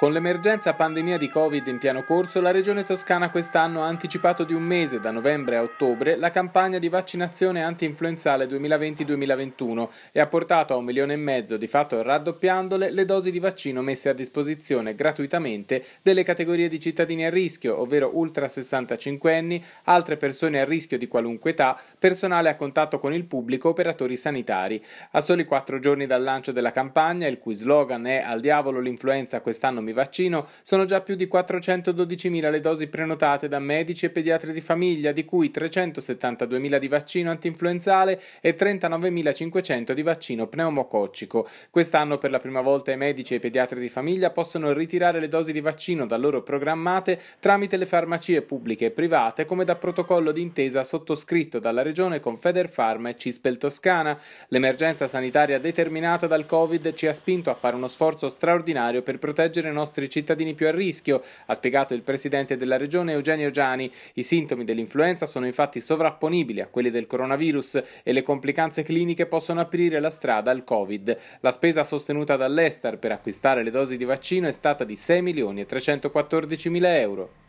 Con l'emergenza pandemia di Covid in piano corso, la Regione Toscana quest'anno ha anticipato di un mese, da novembre a ottobre, la campagna di vaccinazione anti-influenzale 2020-2021 e ha portato a un milione e mezzo, di fatto raddoppiandole, le dosi di vaccino messe a disposizione gratuitamente delle categorie di cittadini a rischio, ovvero ultra 65 anni, altre persone a rischio di qualunque età, personale a contatto con il pubblico, operatori sanitari. A soli quattro giorni dal lancio della campagna, il cui slogan è Al diavolo l'influenza quest'anno mi vaccino, sono già più di 412.000 le dosi prenotate da medici e pediatri di famiglia, di cui 372.000 di vaccino antinfluenzale e 39.500 di vaccino pneumococcico. Quest'anno per la prima volta i medici e i pediatri di famiglia possono ritirare le dosi di vaccino da loro programmate tramite le farmacie pubbliche e private come da protocollo d'intesa sottoscritto dalla Regione con Federfarma e Cispel Toscana. L'emergenza sanitaria determinata dal Covid ci ha spinto a fare uno sforzo straordinario per proteggere nostri cittadini più a rischio, ha spiegato il presidente della regione Eugenio Giani. I sintomi dell'influenza sono infatti sovrapponibili a quelli del coronavirus e le complicanze cliniche possono aprire la strada al Covid. La spesa sostenuta dall'Estar per acquistare le dosi di vaccino è stata di 6 milioni e 314 mila euro.